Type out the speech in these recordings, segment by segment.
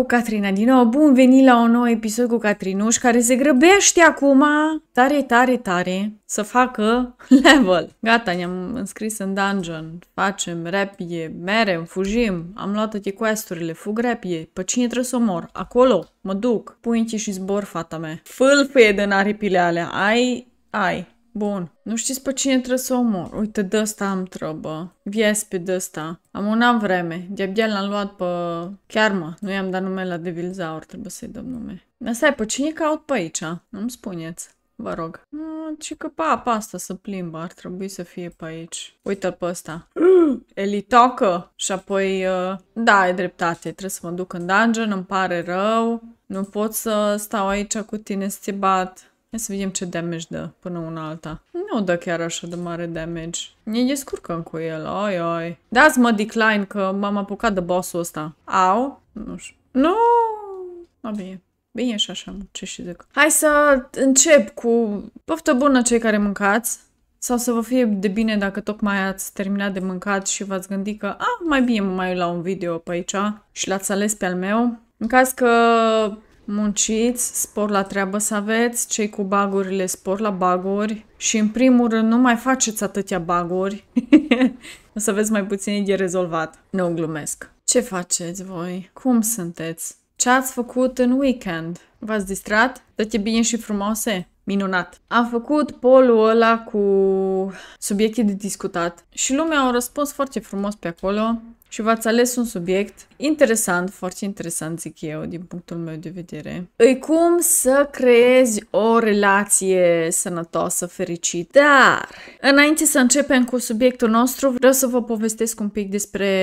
Cu Catrina din nou! Bun venit la un nou episod cu Catrinuș care se grăbește acum tare, tare, tare să facă level. Gata, ne-am înscris în dungeon, facem repie, merem, fugim, am luat toate questurile, fug repie, pe cine trebuie să mor? Acolo, mă duc, Pui și zbor, fata mea. Fâlfâie de aripile alea, ai, ai. Bun. Nu știți pe cine trebuie să omor. Uite, de ăsta am Vies Viespi de ăsta. Am un an vreme. De-abia l-am luat pe... Chiar mă, nu i-am dat numele la Devilzaur. Trebuie să-i dăm nume. Dar stai, pe cine caut pe aici? Nu-mi spuneți. Vă rog. Și mm, că pe apa asta să plimbă, ar trebui să fie pe aici. Uite-l pe ăsta. Elitocă! Și apoi, uh, da, e dreptate, trebuie să mă duc în dungeon, îmi pare rău. Nu pot să stau aici cu tine stibat. Hai să vedem ce damage dă până una alta. Nu dă chiar așa de mare damage. Ne descurcăm cu el, oi, oi. Dați mă decline că m-am apucat de boss-ul ăsta. Au? Nu știu. Nu! No! bine. Bine și așa, ce și zic. Hai să încep cu poftă bună cei care mâncați. Sau să vă fie de bine dacă tocmai ați terminat de mâncat și v-ați gândit că ah, mai bine mă mai la un video pe aici și l-ați ales pe al meu. În caz că munciți, spor la treabă să aveți, cei cu bagurile spor la baguri și în primul rând nu mai faceți atâtea baguri, o să aveți mai puțin de rezolvat. Nu glumesc. Ce faceți voi? Cum sunteți? Ce ați făcut în weekend? V-ați distrat? Toate bine și frumoase? Minunat! Am făcut polul ăla cu subiecte de discutat și lumea a răspuns foarte frumos pe acolo și v-ați ales un subiect interesant, foarte interesant, zic eu, din punctul meu de vedere. Îi cum să creezi o relație sănătoasă, fericită. Dar, înainte să începem cu subiectul nostru, vreau să vă povestesc un pic despre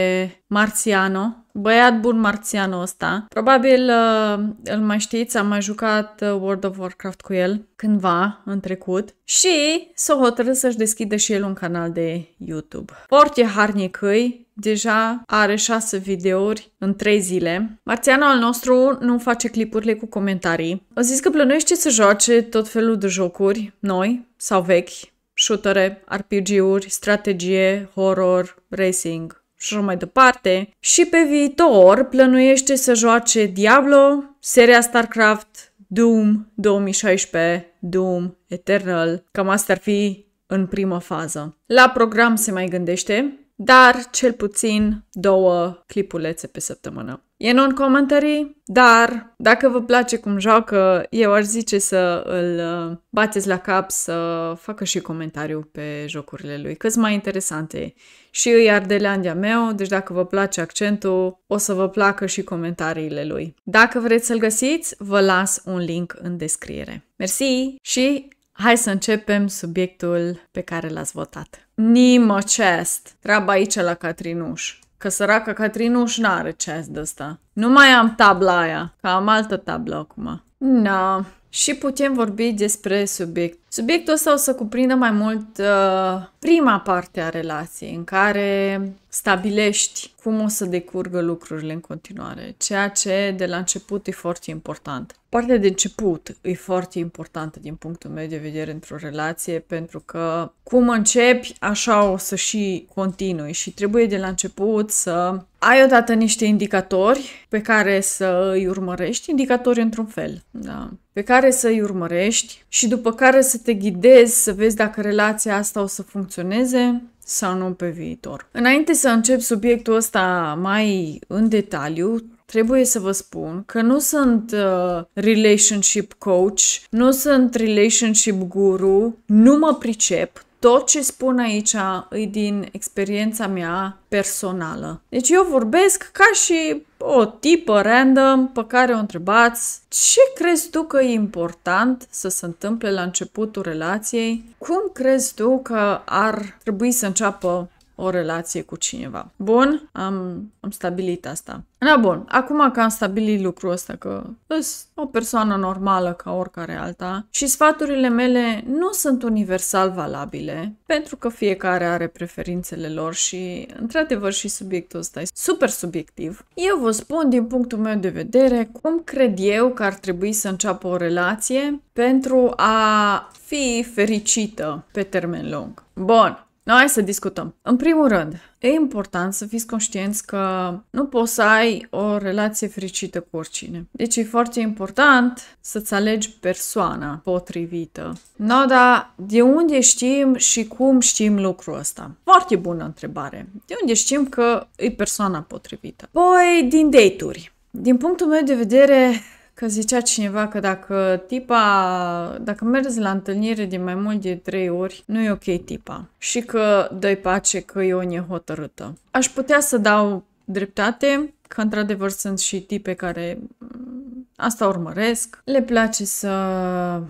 Marțiano, băiat bun marțianul ăsta. Probabil uh, îl mai știți, am mai jucat uh, World of Warcraft cu el cândva în trecut și s-a o hotărât să-și deschidă și el un canal de YouTube. Foarte harnic îi, deja are șase videouri în trei zile. Marțiano al nostru nu face clipurile cu comentarii. A zis că plănuiește să joace tot felul de jocuri, noi sau vechi, shootere, RPG-uri, strategie, horror, racing, și așa mai departe. Și pe viitor plănuiește să joace Diablo, seria StarCraft, Doom 2016, Doom Eternal. Cam asta ar fi în primă fază. La program se mai gândește, dar cel puțin două clipulețe pe săptămână. E non commentary, dar dacă vă place cum joacă, eu aș zice să îl uh, bateți la cap să facă și comentariu pe jocurile lui, că mai interesante. Și eu iar de Leandia meu, deci dacă vă place accentul, o să vă placă și comentariile lui. Dacă vreți să-l găsiți, vă las un link în descriere. Mersi și Hai să începem subiectul pe care l-ați votat. Nimă chest! Treaba aici la Catrinuș. Că săraca și n-are chest de asta. Nu mai am tabla aia, că am altă tablă acum. Na, și putem vorbi despre subiect. Subiectul ăsta o să cuprindă mai mult uh, prima parte a relației, în care stabilești cum o să decurgă lucrurile în continuare, ceea ce de la început e foarte important. Partea de început e foarte importantă din punctul meu de vedere într-o relație, pentru că cum începi, așa o să și continui și trebuie de la început să ai odată niște indicatori pe care să îi urmărești, indicatori într-un fel, da? pe care să-i urmărești și după care să te ghidezi să vezi dacă relația asta o să funcționeze sau nu pe viitor. Înainte să încep subiectul ăsta mai în detaliu, trebuie să vă spun că nu sunt uh, relationship coach, nu sunt relationship guru, nu mă pricep, tot ce spun aici e din experiența mea personală. Deci eu vorbesc ca și o tipă random pe care o întrebați ce crezi tu că e important să se întâmple la începutul relației? Cum crezi tu că ar trebui să înceapă o relație cu cineva. Bun, am, am stabilit asta. Da, bun, acum că am stabilit lucrul ăsta, că sunt o persoană normală ca oricare alta și sfaturile mele nu sunt universal valabile, pentru că fiecare are preferințele lor și, într-adevăr, și subiectul ăsta e super subiectiv. Eu vă spun, din punctul meu de vedere, cum cred eu că ar trebui să înceapă o relație pentru a fi fericită pe termen lung. Bun, Hai să discutăm. În primul rând, e important să fiți conștienți că nu poți să ai o relație fericită cu oricine. Deci e foarte important să-ți alegi persoana potrivită. No, dar de unde știm și cum știm lucrul ăsta? Foarte bună întrebare. De unde știm că e persoana potrivită? Păi, din date-uri. Din punctul meu de vedere, Că zicea cineva că dacă tipa, dacă mergi la întâlnire de mai mult de trei ori, nu e ok tipa. Și că dă pace că e o nehotărâtă. Aș putea să dau dreptate, că într-adevăr sunt și tipe care mm, asta urmăresc. Le place să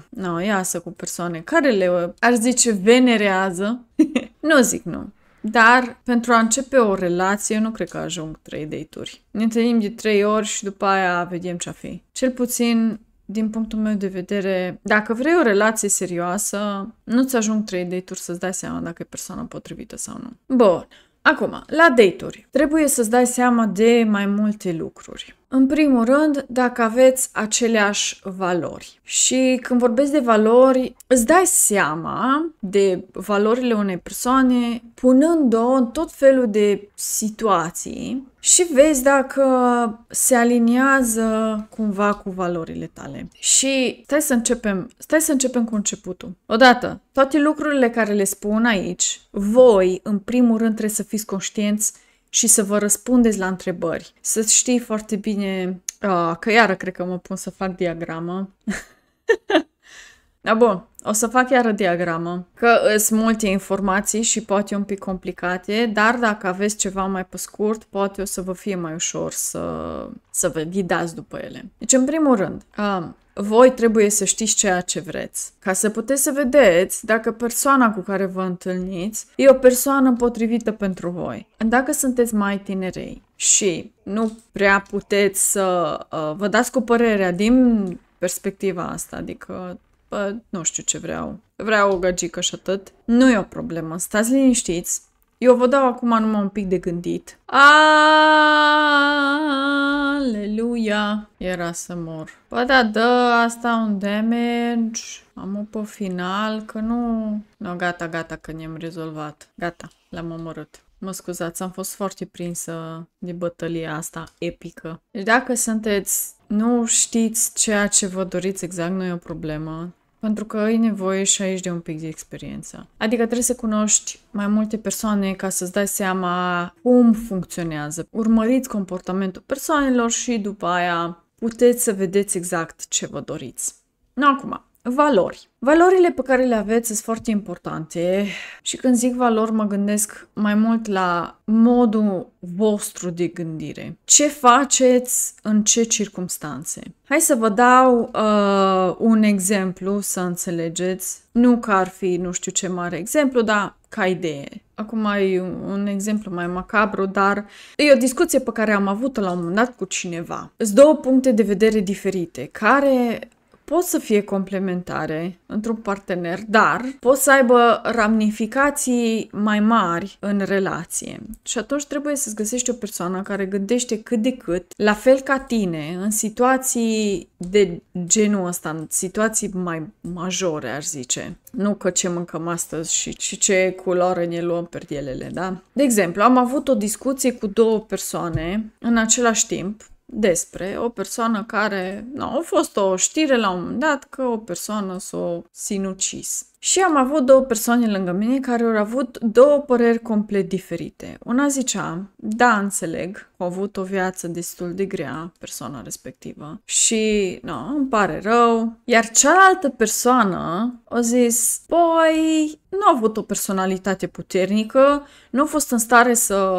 no, iasă cu persoane care le, ar zice, venerează. nu zic nu. Dar pentru a începe o relație, eu nu cred că ajung trei date-uri. Ne întâlnim de trei ori și după aia vedem ce-a fi. Cel puțin din punctul meu de vedere, dacă vrei o relație serioasă, nu-ți ajung trei date-uri să-ți dai seama dacă e persoana potrivită sau nu. Bun. Acum, la date-uri. Trebuie să-ți dai seama de mai multe lucruri. În primul rând, dacă aveți aceleași valori. Și când vorbesc de valori, îți dai seama de valorile unei persoane punând-o în tot felul de situații și vezi dacă se aliniază cumva cu valorile tale. Și stai să începem, stai să începem cu începutul. Odată, toate lucrurile care le spun aici, voi, în primul rând, trebuie să fiți conștienți și să vă răspundeți la întrebări. Să știi foarte bine uh, că iară cred că mă pun să fac diagramă. Da, bun. O să fac iară diagramă, că sunt multe informații și poate un pic complicate, dar dacă aveți ceva mai pe scurt, poate o să vă fie mai ușor să, să vă ghidați după ele. Deci, în primul rând, um, voi trebuie să știți ceea ce vreți, ca să puteți să vedeți dacă persoana cu care vă întâlniți e o persoană potrivită pentru voi. Dacă sunteți mai tinerei și nu prea puteți să uh, vă dați cu părerea din perspectiva asta, adică bă, nu știu ce vreau, vreau o gagică și atât. Nu e o problemă, stați liniștiți. Eu vă dau acum numai un pic de gândit. Aleluia! Era să mor. Bă, da, dă asta un damage. Am o pe final, că nu... No, gata, gata, că ne-am rezolvat. Gata, l-am omorât. Mă scuzați, am fost foarte prinsă de bătălia asta epică. Deci dacă sunteți, nu știți ceea ce vă doriți exact, nu e o problemă. Pentru că ai nevoie și aici de un pic de experiență. Adică trebuie să cunoști mai multe persoane ca să-ți dai seama cum funcționează. Urmăriți comportamentul persoanelor și după aia puteți să vedeți exact ce vă doriți. Nu acum. Valori. Valorile pe care le aveți sunt foarte importante și când zic valori mă gândesc mai mult la modul vostru de gândire. Ce faceți în ce circumstanțe? Hai să vă dau uh, un exemplu să înțelegeți. Nu că ar fi nu știu ce mare exemplu, dar ca idee. Acum e un exemplu mai macabru, dar e o discuție pe care am avut-o la un moment dat cu cineva. Sunt două puncte de vedere diferite, care pot să fie complementare într-un partener, dar pot să aibă ramificații mai mari în relație. Și atunci trebuie să-ți găsești o persoană care gândește cât de cât, la fel ca tine, în situații de genul ăsta, în situații mai majore, aș zice. Nu că ce mâncăm astăzi și, și ce culoare ne luăm perdelele, da? De exemplu, am avut o discuție cu două persoane în același timp despre o persoană care, nu, a fost o știre la un moment dat că o persoană s-a sinucis. Și am avut două persoane lângă mine care au avut două păreri complet diferite. Una zicea, da, înțeleg, a avut o viață destul de grea persoana respectivă și, nu, no, îmi pare rău. Iar cealaltă persoană a zis, păi, nu a avut o personalitate puternică, nu a fost în stare să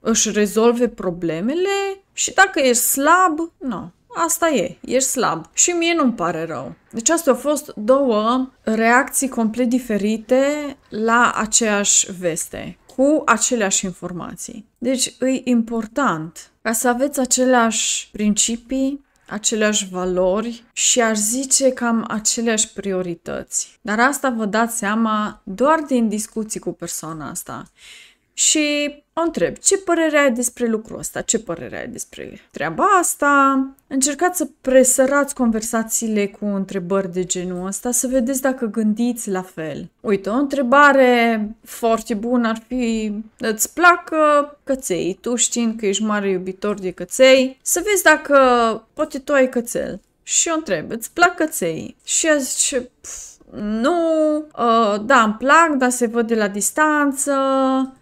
își rezolve problemele și dacă ești slab, nu, asta e, ești slab. Și mie nu-mi pare rău. Deci astea au fost două reacții complet diferite la aceeași veste, cu aceleași informații. Deci e important ca să aveți aceleași principii, aceleași valori și aș zice cam aceleași priorități. Dar asta vă dați seama doar din discuții cu persoana asta și o întreb ce părere ai despre lucrul ăsta, ce părere ai despre treaba asta. Încercați să presărați conversațiile cu întrebări de genul ăsta, să vedeți dacă gândiți la fel. Uite, o întrebare foarte bună ar fi, îți placă căței? Tu știind că ești mare iubitor de căței, să vezi dacă poate tu ai cățel. Și o întreb, îți plac căței? Și ea zice, pf, nu, uh, da, îmi plac, dar se văd de la distanță,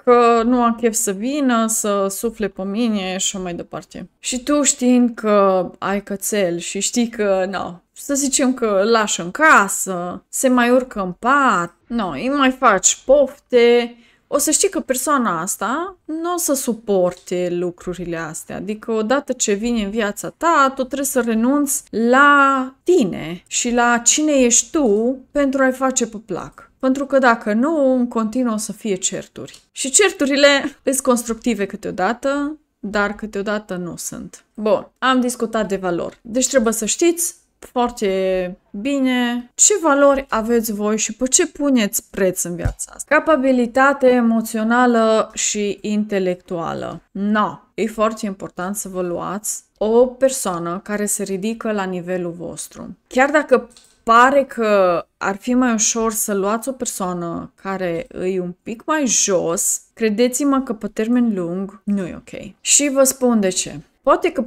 că nu am chef să vină, să sufle pe mine și mai departe. Și tu știind că ai cățel și știi că, nu, no, să zicem că îl lași în casă, se mai urcă în pat, nu, no, îi mai faci pofte, o să știi că persoana asta nu o să suporte lucrurile astea. Adică odată ce vine în viața ta, tu trebuie să renunți la tine și la cine ești tu pentru a-i face pe plac. Pentru că dacă nu, în continuu o să fie certuri. Și certurile sunt constructive câteodată, dar câteodată nu sunt. Bun, am discutat de valori. Deci trebuie să știți foarte bine, ce valori aveți voi și pe ce puneți preț în viața asta. Capabilitate emoțională și intelectuală. No, e foarte important să vă luați o persoană care se ridică la nivelul vostru. Chiar dacă pare că ar fi mai ușor să luați o persoană care îi un pic mai jos, credeți-mă că pe termen lung nu e ok. Și vă spun de ce. Poate că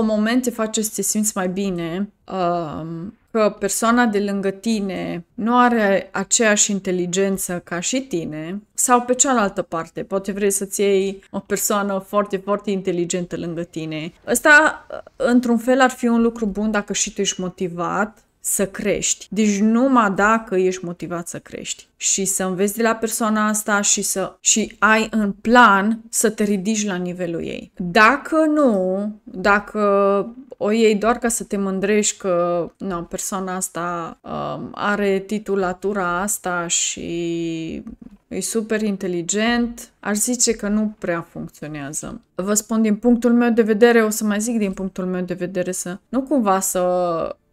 pe momente face să te simți mai bine, um, că persoana de lângă tine nu are aceeași inteligență ca și tine, sau pe cealaltă parte, poate vrei să-ți iei o persoană foarte, foarte inteligentă lângă tine. Ăsta, uh, într-un fel, ar fi un lucru bun dacă și tu ești motivat să crești. Deci numai dacă ești motivat să crești și să înveți de la persoana asta și să și ai în plan să te ridici la nivelul ei. Dacă nu, dacă o iei doar ca să te mândrești că na, persoana asta um, are titulatura asta și e super inteligent, aș zice că nu prea funcționează. Vă spun din punctul meu de vedere, o să mai zic din punctul meu de vedere să nu cumva să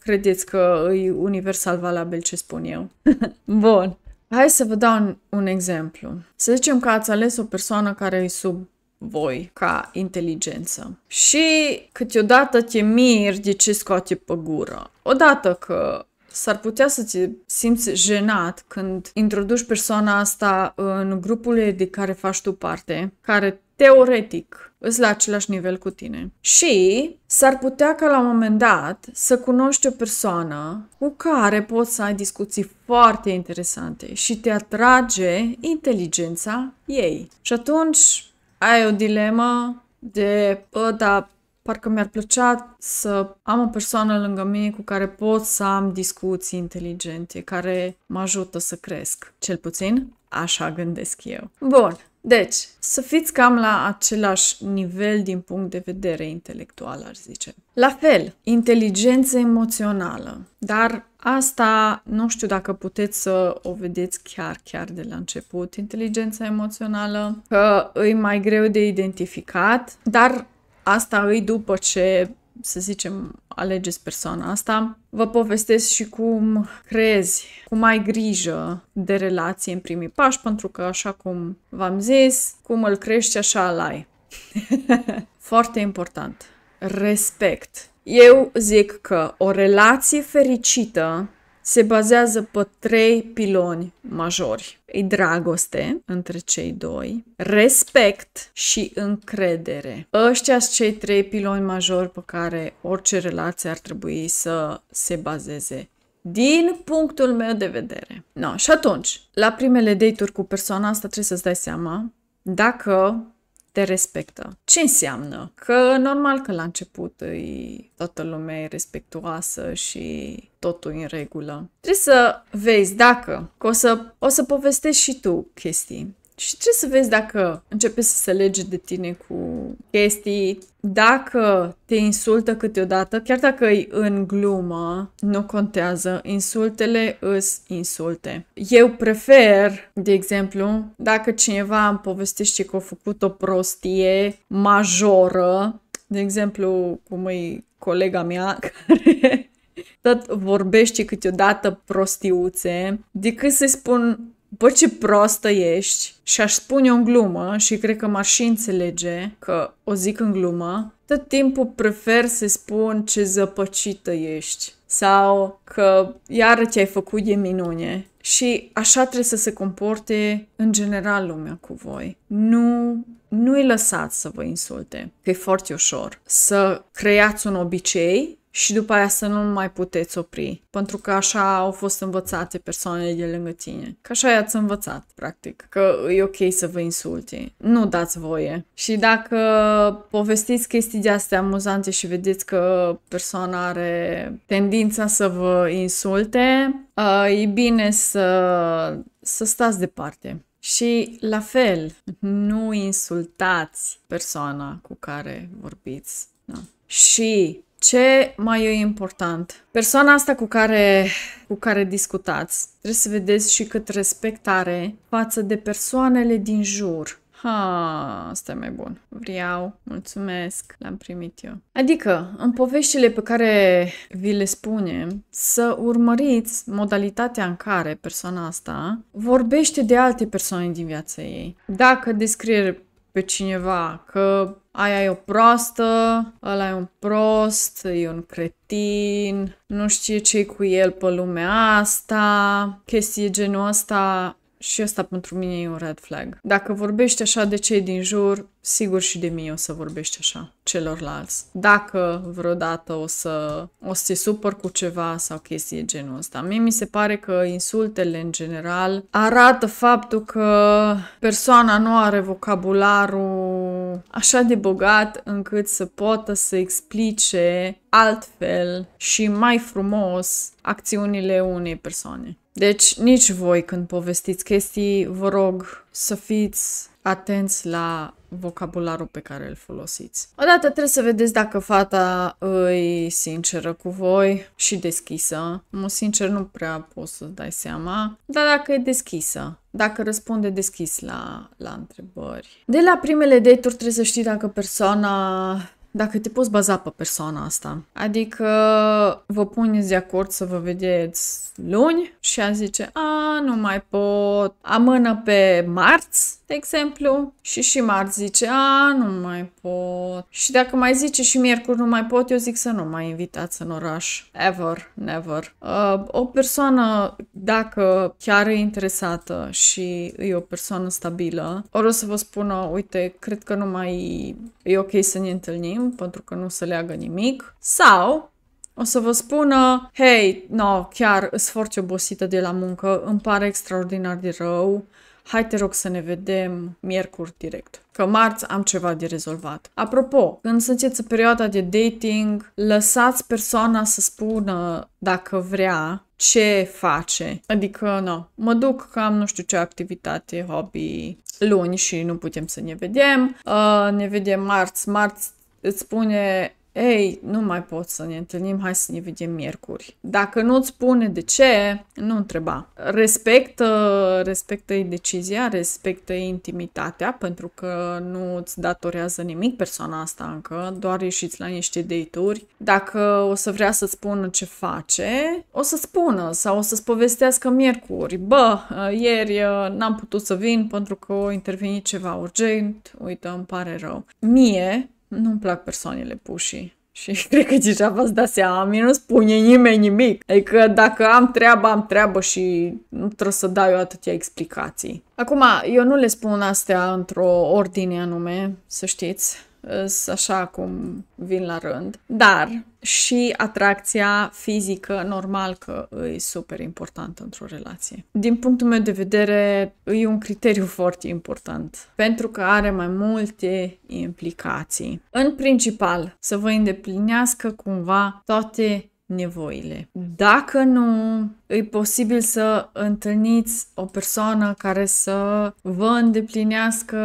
credeți că e universal valabil ce spun eu. Bun. Hai să vă dau un, un exemplu. Să zicem că ați ales o persoană care e sub voi ca inteligență. Și câteodată te miri de ce scoate pe gură. Odată că s-ar putea să te simți jenat când introduci persoana asta în grupurile de care faci tu parte, care teoretic îs la același nivel cu tine. Și s-ar putea ca la un moment dat să cunoști o persoană cu care poți să ai discuții foarte interesante și te atrage inteligența ei. Și atunci ai o dilemă de, bă, dar parcă mi-ar plăcea să am o persoană lângă mine cu care pot să am discuții inteligente, care mă ajută să cresc, cel puțin. Așa gândesc eu. Bun, deci, să fiți cam la același nivel din punct de vedere intelectual, ar zice. La fel, inteligență emoțională, dar asta nu știu dacă puteți să o vedeți chiar, chiar de la început, inteligența emoțională, că e mai greu de identificat, dar asta îi după ce să zicem, alegeți persoana asta, vă povestesc și cum crezi, cum ai grijă de relație în primii pași, pentru că, așa cum v-am zis, cum îl crești, așa îl ai. Foarte important. Respect. Eu zic că o relație fericită se bazează pe trei piloni majori. E dragoste între cei doi, respect și încredere. Ăștia sunt cei trei piloni majori pe care orice relație ar trebui să se bazeze din punctul meu de vedere. No, și atunci, la primele date-uri cu persoana asta trebuie să-ți dai seama dacă te respectă. Ce înseamnă? Că normal că la început îi, toată lumea e respectuoasă și totul în regulă. Trebuie să vezi dacă, că o să, o să povestești și tu chestii. Și trebuie să vezi dacă începe să se lege de tine cu chestii, dacă te insultă câteodată, chiar dacă e în glumă, nu contează, insultele îs insulte. Eu prefer, de exemplu, dacă cineva îmi povestește că a făcut o prostie majoră, de exemplu, cum e colega mea care tot vorbește câteodată prostiuțe, decât să i spun bă, ce proastă ești și aș spune o glumă și cred că m-aș și înțelege că o zic în glumă, tot timpul prefer să spun ce zăpăcită ești sau că iară ce ai făcut e minune. Și așa trebuie să se comporte în general lumea cu voi. Nu, nu i lăsați să vă insulte, că e foarte ușor. Să creați un obicei și după aia să nu mai puteți opri, pentru că așa au fost învățate persoanele de lângă tine. Că așa i-ați învățat, practic, că e ok să vă insulte, Nu dați voie. Și dacă povestiți chestii de astea amuzante și vedeți că persoana are tendința să vă insulte, uh, e bine să, să stați departe. Și la fel, nu insultați persoana cu care vorbiți. Da. Și ce mai e important? Persoana asta cu care, cu care discutați, trebuie să vedeți și cât respect are față de persoanele din jur. Ha, asta e mai bun. Vreau, mulțumesc, l-am primit eu. Adică, în poveștile pe care vi le spunem, să urmăriți modalitatea în care persoana asta vorbește de alte persoane din viața ei. Dacă descrie pe cineva, că aia e o proastă, ăla e un prost, e un cretin, nu știe ce cu el pe lumea asta, chestii genul ăsta și asta pentru mine e un red flag. Dacă vorbești așa de cei din jur, sigur și de mine o să vorbești așa celorlalți. Dacă vreodată o să, o să te supăr cu ceva sau chestii genul ăsta. Mie mi se pare că insultele în general arată faptul că persoana nu are vocabularul așa de bogat încât să poată să explice altfel și mai frumos acțiunile unei persoane. Deci nici voi când povestiți chestii, vă rog să fiți atenți la vocabularul pe care îl folosiți. Odată trebuie să vedeți dacă fata îi sinceră cu voi și deschisă. Mă sincer nu prea poți să dai seama, dar dacă e deschisă, dacă răspunde deschis la, la întrebări. De la primele date-uri trebuie să știi dacă persoana dacă te poți baza pe persoana asta. Adică vă puneți de acord să vă vedeți luni și a zice, a, nu mai pot, amână pe marți de exemplu, și și marți zice, a, nu mai pot. Și dacă mai zice și miercuri nu mai pot, eu zic să nu mai invitați în oraș. Ever, never. Uh, o persoană, dacă chiar e interesată și e o persoană stabilă, ori o să vă spună, uite, cred că nu mai e ok să ne întâlnim, pentru că nu se leagă nimic. Sau, o să vă spună, hei, no, chiar sunt foarte obosită de la muncă, îmi pare extraordinar de rău, hai te rog să ne vedem miercuri direct, că marți am ceva de rezolvat. Apropo, când sunteți în perioada de dating, lăsați persoana să spună dacă vrea ce face. Adică, nu, no, mă duc că am nu știu ce activitate, hobby, luni și nu putem să ne vedem. Uh, ne vedem marți. Marți îți spune ei, nu mai pot să ne întâlnim, hai să ne vedem miercuri. Dacă nu-ți spune de ce, nu întreba. Respectă, respectă decizia, respectă intimitatea, pentru că nu îți datorează nimic persoana asta încă, doar ieșiți la niște date-uri. Dacă o să vrea să spună ce face, o să spună sau o să-ți povestească miercuri. Bă, ieri uh, n-am putut să vin pentru că o intervenit ceva urgent, uite, îmi pare rău. Mie, nu-mi plac persoanele pușii. Și cred că deja v-ați dat seama, mie nu spune nimeni nimic. Adică dacă am treabă, am treabă și nu trebuie să dau eu atâtea explicații. Acum, eu nu le spun astea într-o ordine anume, să știți așa cum vin la rând, dar și atracția fizică, normal că e super importantă într-o relație. Din punctul meu de vedere, e un criteriu foarte important, pentru că are mai multe implicații. În principal, să vă îndeplinească cumva toate nevoile. Dacă nu, e posibil să întâlniți o persoană care să vă îndeplinească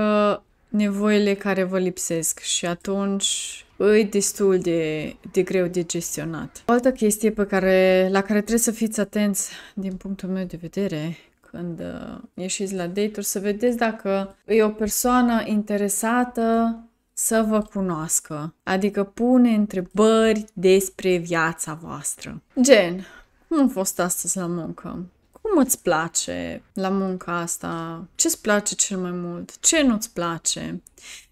nevoile care vă lipsesc și atunci îi ă, destul de, de greu de gestionat. O altă chestie pe care, la care trebuie să fiți atenți din punctul meu de vedere când ă, ieșiți la date să vedeți dacă e o persoană interesată să vă cunoască, adică pune întrebări despre viața voastră. Gen, cum a fost astăzi la muncă? cum îți place la munca asta, ce îți place cel mai mult, ce nu-ți place,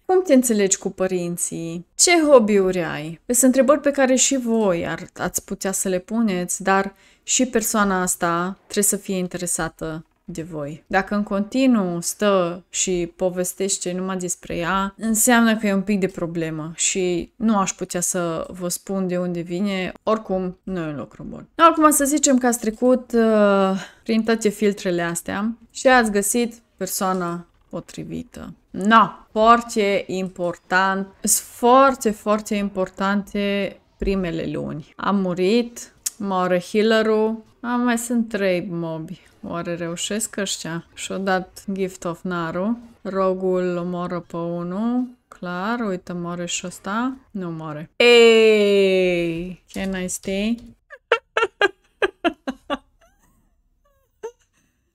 cum te înțelegi cu părinții, ce hobby-uri ai. Sunt întrebări pe care și voi ar, ați putea să le puneți, dar și persoana asta trebuie să fie interesată de voi. Dacă în continuu stă și povestește numai despre ea, înseamnă că e un pic de problemă și nu aș putea să vă spun de unde vine. Oricum, nu e un lucru bun. Oricum, să zicem că ați trecut uh, prin toate filtrele astea și ați găsit persoana potrivită. No, foarte important, sunt foarte, foarte importante primele luni. Am murit, moare healerul, a, mai sunt trei mobi. Oare reușesc ăștia? Și-o dat Gift of Naru. Rogul omoră pe unul. Clar, uite, moare și ăsta. Nu moare. Ei! Can I stay?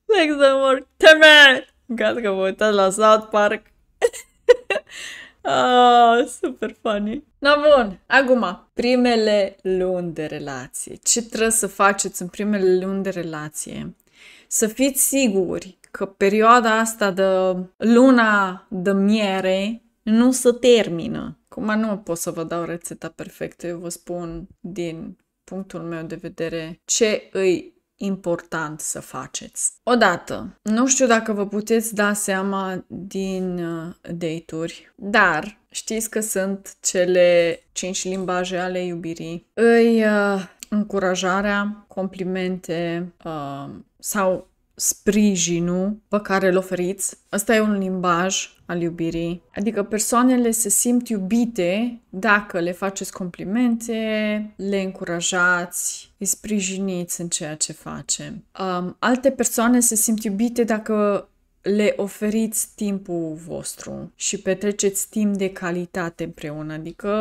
Thanks, amor! Teme! Gata că vă uitați la South Park. Ah, super funny. Na bun, acum, primele luni de relație. Ce trebuie să faceți în primele luni de relație? Să fiți siguri că perioada asta de luna de miere nu se termină. Cum nu pot să vă dau rețeta perfectă, eu vă spun din punctul meu de vedere ce îi important să faceți. Odată, nu știu dacă vă puteți da seama din uh, date-uri, dar știți că sunt cele cinci limbaje ale iubirii. Îi uh, încurajarea, complimente uh, sau sprijinul pe care îl oferiți. Ăsta e un limbaj al iubirii. Adică persoanele se simt iubite dacă le faceți complimente, le încurajați, îi sprijiniți în ceea ce face. Um, alte persoane se simt iubite dacă le oferiți timpul vostru și petreceți timp de calitate împreună, adică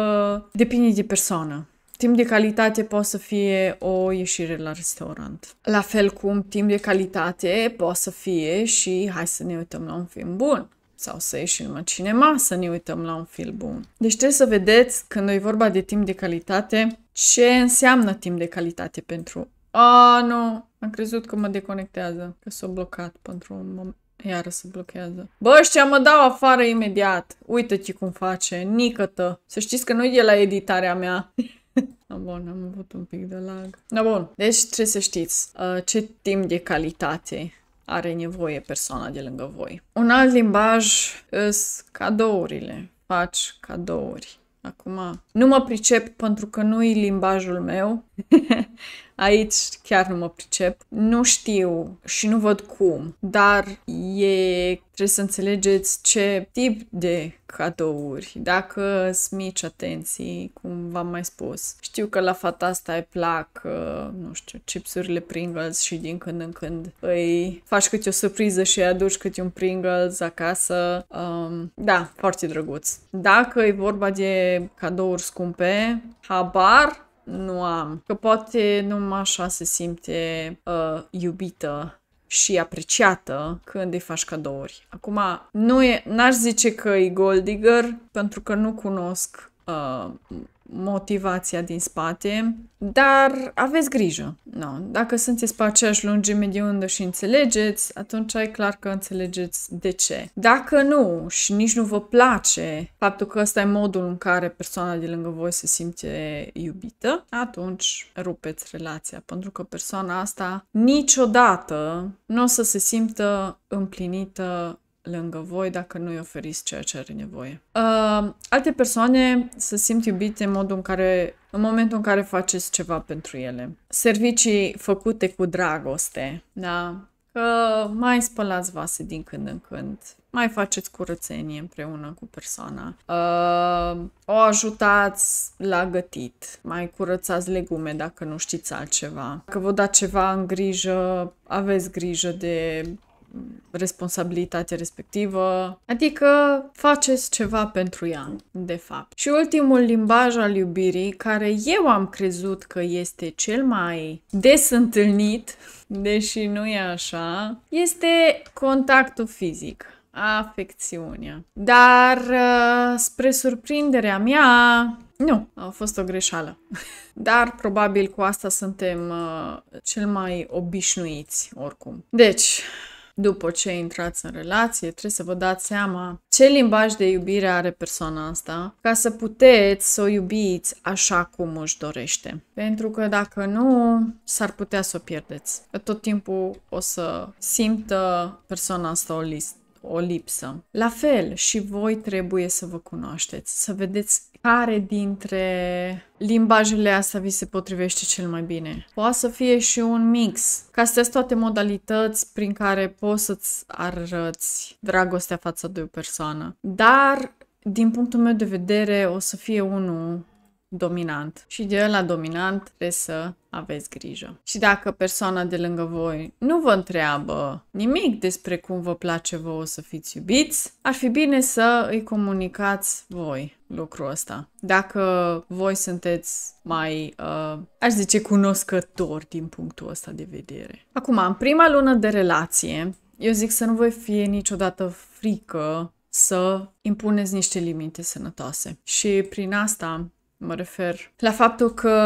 depinde de persoană. Timp de calitate poate să fie o ieșire la restaurant. La fel cum timp de calitate poate să fie și hai să ne uităm la un film bun sau să ieșim la cinema să ne uităm la un film bun. Deci trebuie să vedeți când e vorba de timp de calitate ce înseamnă timp de calitate pentru a, nu, am crezut că mă deconectează, că s-a blocat pentru un moment. Iară se blochează. Bă, ăștia mă dau afară imediat. Uită-te cum face, nică -tă. Să știți că nu e la editarea mea. No ah, bun, am avut un pic de lag. No ah, bun, deci trebuie să știți uh, ce timp de calitate are nevoie persoana de lângă voi. Un alt limbaj sunt cadourile. Faci cadouri. Acum, nu mă pricep pentru că nu i limbajul meu, Aici chiar nu mă pricep. Nu știu și nu văd cum, dar e trebuie să înțelegeți ce tip de cadouri, dacă mici atenții, cum v-am mai spus. Știu că la fata asta îi plac, nu știu, chipsurile Pringles și din când în când îi faci câte o surpriză și îi aduci câte un Pringles acasă. Um, da, foarte drăguț. Dacă e vorba de cadouri scumpe, habar nu am. Că poate numai așa se simte uh, iubită și apreciată când îi faci cadouri. Acum, nu e, n-aș zice că e gold digger, pentru că nu cunosc uh, motivația din spate, dar aveți grijă. No, dacă sunteți pe aceeași lungime de undă și înțelegeți, atunci e clar că înțelegeți de ce. Dacă nu și nici nu vă place faptul că ăsta e modul în care persoana de lângă voi se simte iubită, atunci rupeți relația, pentru că persoana asta niciodată nu o să se simtă împlinită lângă voi dacă nu îi oferiți ceea ce are nevoie. Uh, alte persoane se simt iubite în modul în care în momentul în care faceți ceva pentru ele. Servicii făcute cu dragoste, da? Că mai spălați vase din când în când, mai faceți curățenie împreună cu persoana, uh, o ajutați la gătit, mai curățați legume dacă nu știți altceva. Dacă vă dați ceva în grijă, aveți grijă de responsabilitatea respectivă, adică faceți ceva pentru ea, de fapt. Și ultimul limbaj al iubirii, care eu am crezut că este cel mai des întâlnit, deși nu e așa, este contactul fizic afecțiunea. Dar, uh, spre surprinderea mea, nu, a fost o greșeală. Dar probabil cu asta suntem uh, cel mai obișnuiți oricum. Deci, după ce intrați în relație, trebuie să vă dați seama ce limbaj de iubire are persoana asta ca să puteți să o iubiți așa cum își dorește. Pentru că dacă nu, s-ar putea să o pierdeți. Tot timpul o să simtă persoana asta o listă o lipsă. La fel, și voi trebuie să vă cunoașteți, să vedeți care dintre limbajele astea vi se potrivește cel mai bine. Poate să fie și un mix, ca să toate modalități prin care poți să-ți arăți dragostea față de o persoană. Dar din punctul meu de vedere, o să fie unul dominant. Și de la dominant trebuie să aveți grijă. Și dacă persoana de lângă voi nu vă întreabă nimic despre cum vă place vouă să fiți iubiți, ar fi bine să îi comunicați voi lucrul ăsta. Dacă voi sunteți mai, uh, aș zice, cunoscători din punctul ăsta de vedere. Acum, în prima lună de relație, eu zic să nu vă fie niciodată frică să impuneți niște limite sănătoase. Și prin asta mă refer la faptul că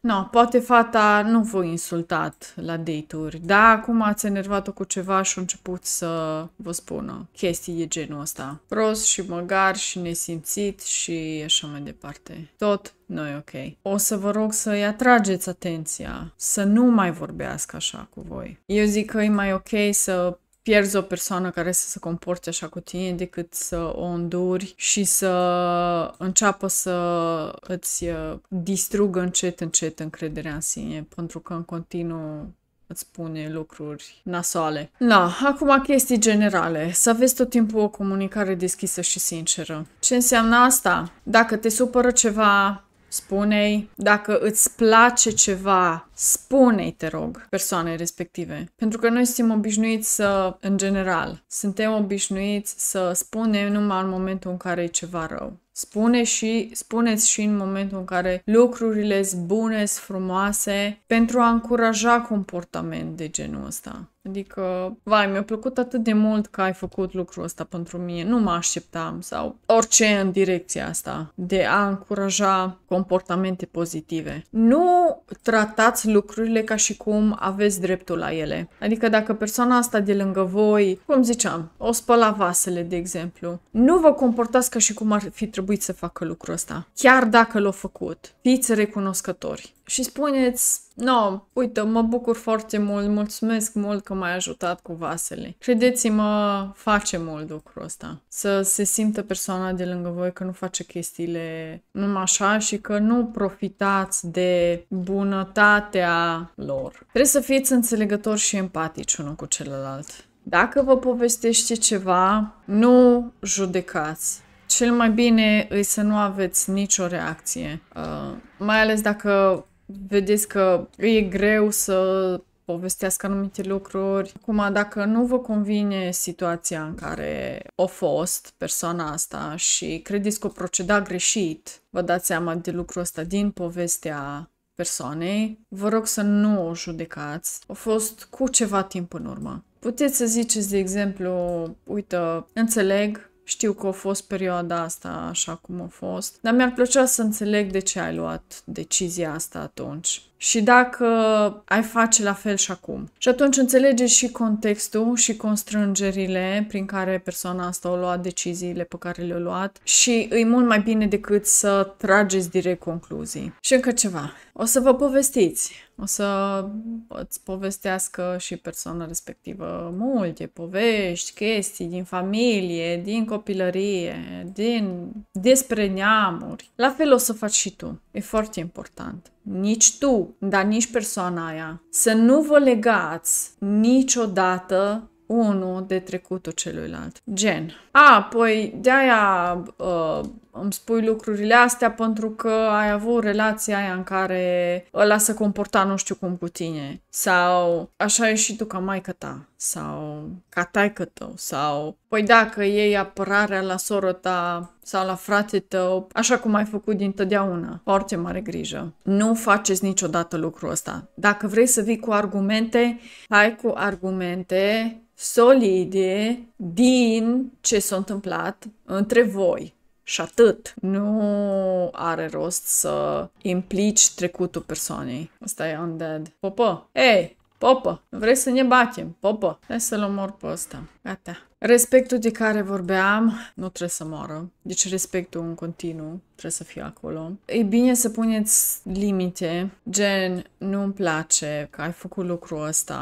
No, poate fata nu v-a insultat la date-uri, dar acum ați enervat-o cu ceva și a început să vă spună chestii de genul ăsta. Prost și măgar și nesimțit și așa mai departe. Tot nu e ok. O să vă rog să-i atrageți atenția, să nu mai vorbească așa cu voi. Eu zic că e mai ok să pierzi o persoană care să se comporte așa cu tine decât să o înduri și să înceapă să îți uh, distrugă încet, încet încrederea în sine, pentru că în continuu îți spune lucruri nasoale. Na, acum chestii generale. Să aveți tot timpul o comunicare deschisă și sinceră. Ce înseamnă asta? Dacă te supără ceva, spune-i. Dacă îți place ceva, spune te rog, persoanei respective. Pentru că noi suntem obișnuiți să, în general, suntem obișnuiți să spunem numai în momentul în care e ceva rău. Spune și, spuneți și în momentul în care lucrurile sunt bune, sunt frumoase, pentru a încuraja comportament de genul ăsta. Adică, vai, mi-a plăcut atât de mult că ai făcut lucrul ăsta pentru mine, nu mă așteptam sau orice în direcția asta de a încuraja comportamente pozitive. Nu tratați lucrurile ca și cum aveți dreptul la ele. Adică dacă persoana asta de lângă voi, cum ziceam, o spăla vasele, de exemplu, nu vă comportați ca și cum ar fi trebuit să facă lucrul ăsta. Chiar dacă l-a făcut, fiți recunoscători. Și spuneți, No, uite, mă bucur foarte mult, mulțumesc mult că m-ai ajutat cu vasele. Credeți-mă, face mult lucrul ăsta. Să se simtă persoana de lângă voi că nu face chestiile numai așa și că nu profitați de bunătatea lor. Trebuie să fiți înțelegători și empatici unul cu celălalt. Dacă vă povestește ceva, nu judecați cel mai bine e să nu aveți nicio reacție. Uh, mai ales dacă vedeți că e greu să povestească anumite lucruri. Acum, dacă nu vă convine situația în care o fost persoana asta și credeți că o proceda greșit, vă dați seama de lucrul ăsta din povestea persoanei, vă rog să nu o judecați. A fost cu ceva timp în urmă. Puteți să ziceți, de exemplu, uite, înțeleg știu că a fost perioada asta așa cum a fost, dar mi-ar plăcea să înțeleg de ce ai luat decizia asta atunci și dacă ai face la fel și acum. Și atunci înțelege și contextul și constrângerile prin care persoana asta a luat deciziile pe care le-a luat și îi mult mai bine decât să trageți direct concluzii. Și încă ceva, o să vă povestiți o să îți povestească și persoana respectivă multe povești, chestii din familie, din copilărie, din despre neamuri. La fel o să faci și tu. E foarte important. Nici tu, dar nici persoana aia. Să nu vă legați niciodată unul de trecutul celuilalt. Gen. A, păi de-aia uh, îmi spui lucrurile astea pentru că ai avut relația aia în care ăla se comporta nu știu cum cu tine. Sau așa e și tu ca maică ta. Sau ca taică tău. Sau păi dacă iei apărarea la soră ta sau la frate tău, așa cum ai făcut dintotdeauna. Foarte mare grijă. Nu faceți niciodată lucrul ăsta. Dacă vrei să vii cu argumente, hai cu argumente solide din ce s-a întâmplat între voi și atât. Nu are rost să implici trecutul persoanei. Asta e undead. Popă! Ei! Popă! Vrei să ne batem? Popă! Hai să-l omor pe ăsta. Gata. Respectul de care vorbeam nu trebuie să moară. Deci respectul în continuu trebuie să fie acolo. E bine să puneți limite, gen nu-mi place că ai făcut lucrul ăsta,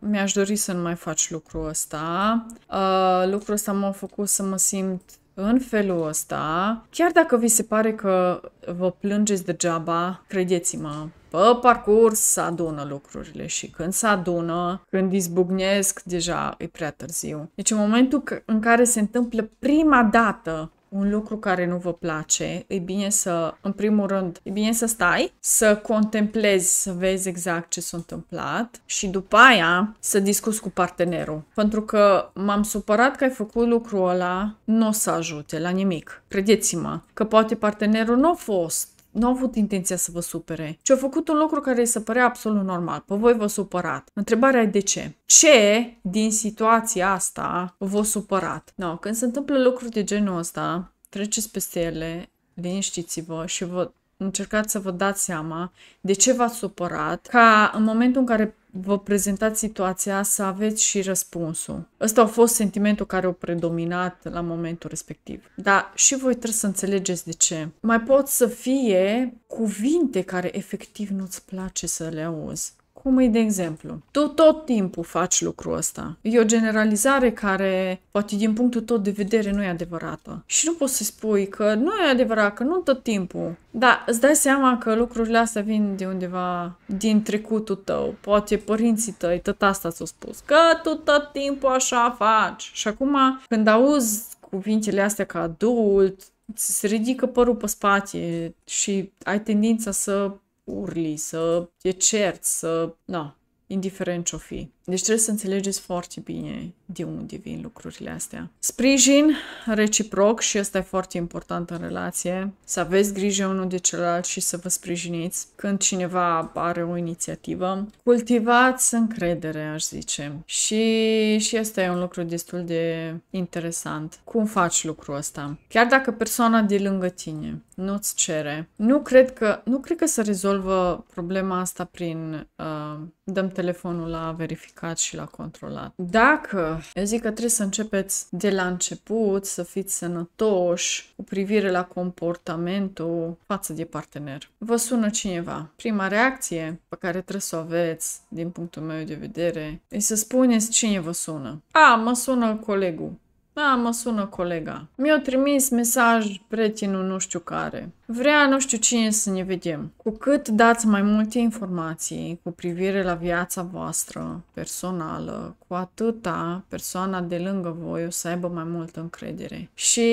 mi-aș dori să nu mai faci lucrul ăsta, uh, lucrul ăsta m-a făcut să mă simt în felul ăsta, chiar dacă vi se pare că vă plângeți degeaba, credeți-mă, pe parcurs se adună lucrurile și când se adună, când izbucnesc, deja e prea târziu. Deci în momentul în care se întâmplă prima dată un lucru care nu vă place, e bine să, în primul rând, e bine să stai, să contemplezi, să vezi exact ce s-a întâmplat și după aia să discuți cu partenerul. Pentru că m-am supărat că ai făcut lucrul ăla, nu o să ajute la nimic. Credeți-mă că poate partenerul nu a fost nu au avut intenția să vă supere, ci au făcut un lucru care se părea absolut normal. Pe voi vă supărat. Întrebarea e de ce. Ce din situația asta vă supărat? No, când se întâmplă lucruri de genul ăsta, treceți peste ele, liniștiți-vă și vă încercați să vă dați seama de ce v-ați supărat, ca în momentul în care vă prezentați situația, să aveți și răspunsul. Ăsta a fost sentimentul care a predominat la momentul respectiv. Dar și voi trebuie să înțelegeți de ce. Mai pot să fie cuvinte care efectiv nu-ți place să le auzi. Cum e de exemplu? Tu tot timpul faci lucrul ăsta. E o generalizare care, poate din punctul tău de vedere, nu e adevărată. Și nu poți să spui că nu e adevărat, că nu tot timpul. Da, îți dai seama că lucrurile astea vin de undeva din trecutul tău. Poate părinții tăi, tot asta ți-au spus. Că tu tot timpul așa faci. Și acum, când auzi cuvintele astea ca adult, ți se ridică părul pe spate și ai tendința să urli, să te cerți, să... Na, indiferent ce-o fi. Deci trebuie să înțelegeți foarte bine de unde vin lucrurile astea. Sprijin reciproc și asta e foarte important în relație. Să aveți grijă unul de celălalt și să vă sprijiniți când cineva are o inițiativă. Cultivați încredere, aș zice. Și, și asta e un lucru destul de interesant. Cum faci lucrul ăsta? Chiar dacă persoana de lângă tine nu-ți cere, nu cred că, nu cred că se rezolvă problema asta prin uh, dăm telefonul la verificare planificat și la controlat. Dacă, eu zic că trebuie să începeți de la început, să fiți sănătoși cu privire la comportamentul față de partener. Vă sună cineva. Prima reacție pe care trebuie să o aveți, din punctul meu de vedere, e să spuneți cine vă sună. A, mă sună colegul da, mă sună colega. Mi-a trimis mesaj prietenul nu știu care. Vrea nu știu cine să ne vedem. Cu cât dați mai multe informații cu privire la viața voastră personală, cu atâta persoana de lângă voi o să aibă mai multă încredere. Și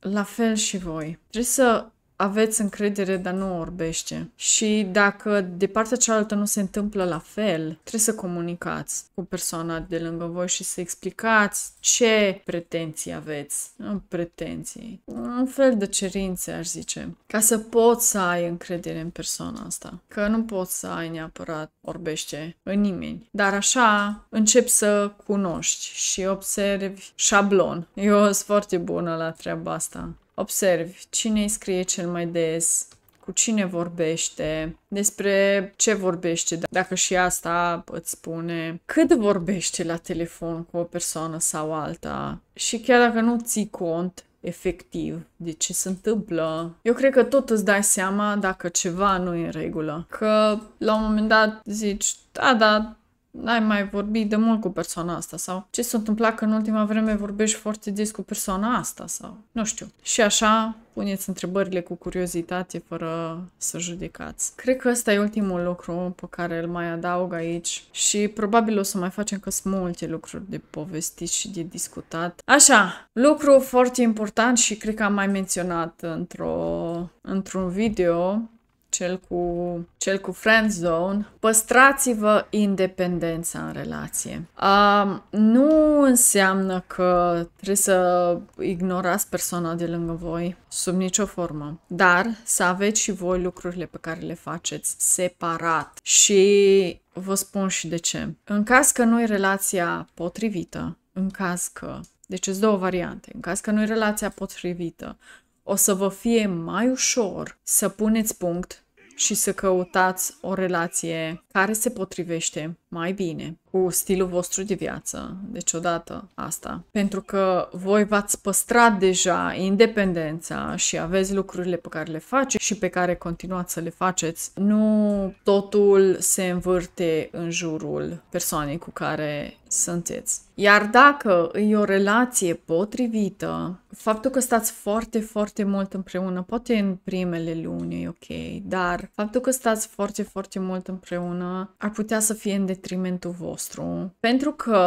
la fel și voi. Trebuie să aveți încredere, dar nu orbește. Și dacă de partea cealaltă nu se întâmplă la fel, trebuie să comunicați cu persoana de lângă voi și să explicați ce pretenții aveți. Nu pretenții. Un fel de cerințe, aș zice. Ca să poți să ai încredere în persoana asta. Că nu poți să ai neapărat orbește în nimeni. Dar așa începi să cunoști și observi șablon. Eu sunt foarte bună la treaba asta. Observi cine îi scrie cel mai des, cu cine vorbește, despre ce vorbește, dacă și asta îți spune, cât vorbește la telefon cu o persoană sau alta și chiar dacă nu ții cont efectiv de ce se întâmplă. Eu cred că tot îți dai seama dacă ceva nu e în regulă. Că la un moment dat zici, da, da, ai mai vorbit de mult cu persoana asta sau ce s-a întâmplat că în ultima vreme vorbești foarte des cu persoana asta sau nu știu. Și așa puneți întrebările cu curiozitate fără să judecați. Cred că ăsta e ultimul lucru pe care îl mai adaug aici și probabil o să mai facem că sunt multe lucruri de povestit și de discutat. Așa, lucru foarte important și cred că am mai menționat într-o, într-un video cel cu, cel cu friend zone, păstrați-vă independența în relație. Um, nu înseamnă că trebuie să ignorați persoana de lângă voi, sub nicio formă, dar să aveți și voi lucrurile pe care le faceți separat. Și vă spun și de ce. În caz că nu e relația potrivită, în caz că deci sunt două variante. În caz că nu e relația potrivită, o să vă fie mai ușor să puneți punct și să căutați o relație care se potrivește mai bine cu stilul vostru de viață. Deci odată asta. Pentru că voi v-ați păstrat deja independența și aveți lucrurile pe care le faceți și pe care continuați să le faceți. Nu totul se învârte în jurul persoanei cu care sunteți. Iar dacă e o relație potrivită, faptul că stați foarte, foarte mult împreună, poate în primele luni e ok, dar faptul că stați foarte, foarte mult împreună ar putea să fie în detrimentul vostru. Pentru că,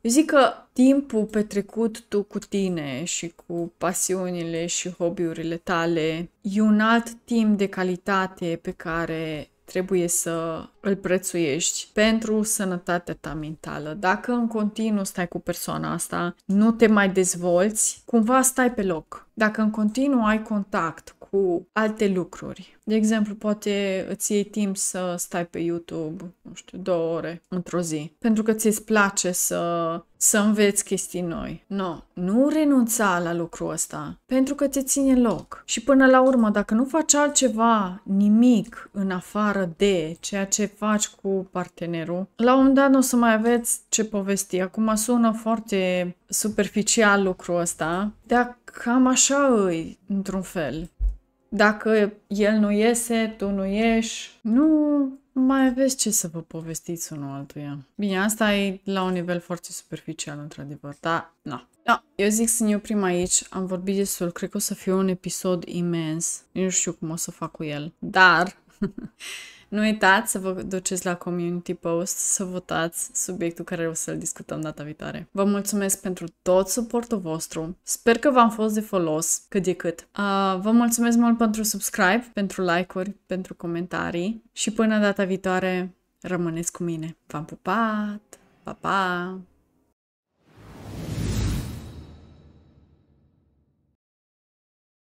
eu zic că timpul petrecut tu cu tine și cu pasiunile și hobby-urile tale e un alt timp de calitate pe care trebuie să îl prețuiești pentru sănătatea ta mentală. Dacă în continuu stai cu persoana asta, nu te mai dezvolți, cumva stai pe loc. Dacă în continuu ai contact cu alte lucruri. De exemplu, poate îți iei timp să stai pe YouTube, nu știu, două ore într-o zi, pentru că ți-ți place să, să înveți chestii noi. No, nu renunța la lucrul ăsta, pentru că te ține loc. Și până la urmă, dacă nu faci altceva, nimic în afară de ceea ce faci cu partenerul, la un moment dat nu o să mai aveți ce povesti. Acum sună foarte superficial lucrul ăsta, dar cam așa îi, într-un fel dacă el nu iese, tu nu ieși, nu mai aveți ce să vă povestiți unul altuia. Bine, asta e la un nivel foarte superficial, într-adevăr, dar na. Da, eu zic să ne oprim aici, am vorbit destul, cred că o să fie un episod imens, nu știu cum o să fac cu el, dar Nu uitați să vă duceți la community post să votați subiectul care o să-l discutăm data viitoare. Vă mulțumesc pentru tot suportul vostru. Sper că v-am fost de folos cât de cât. Uh, vă mulțumesc mult pentru subscribe, pentru like-uri, pentru comentarii și până data viitoare rămâneți cu mine. V-am pupat! Pa, pa!